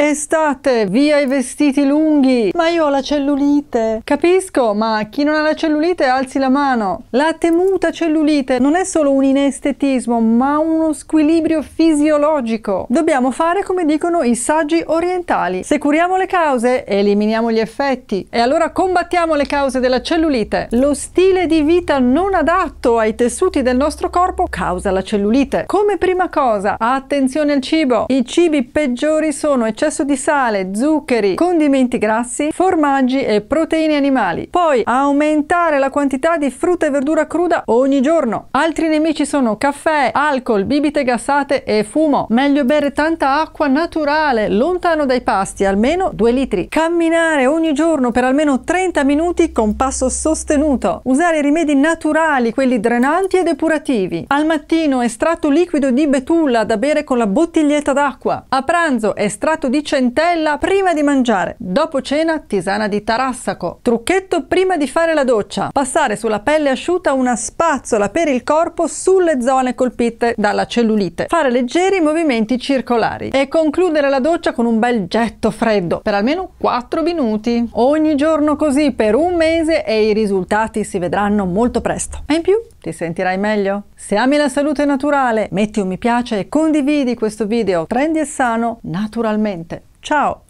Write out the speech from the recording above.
Estate, via i vestiti lunghi, ma io ho la cellulite. Capisco, ma chi non ha la cellulite alzi la mano. La temuta cellulite non è solo un inestetismo, ma uno squilibrio fisiologico. Dobbiamo fare come dicono i saggi orientali. Se curiamo le cause, eliminiamo gli effetti. E allora combattiamo le cause della cellulite. Lo stile di vita non adatto ai tessuti del nostro corpo causa la cellulite. Come prima cosa, attenzione al cibo. I cibi peggiori sono eccessivi possesso di sale, zuccheri, condimenti grassi, formaggi e proteine animali. Poi aumentare la quantità di frutta e verdura cruda ogni giorno. Altri nemici sono caffè, alcol, bibite gassate e fumo. Meglio bere tanta acqua naturale, lontano dai pasti, almeno 2 litri. Camminare ogni giorno per almeno 30 minuti con passo sostenuto. Usare rimedi naturali, quelli drenanti e depurativi. Al mattino estratto liquido di betulla da bere con la bottiglietta d'acqua. A pranzo estratto di di centella prima di mangiare, dopo cena tisana di tarassaco, trucchetto prima di fare la doccia, passare sulla pelle asciutta una spazzola per il corpo sulle zone colpite dalla cellulite, fare leggeri movimenti circolari e concludere la doccia con un bel getto freddo per almeno 4 minuti. Ogni giorno così per un mese e i risultati si vedranno molto presto. E in più ti sentirai meglio? Se ami la salute naturale, metti un mi piace e condividi questo video. Prendi e sano naturalmente. Ciao!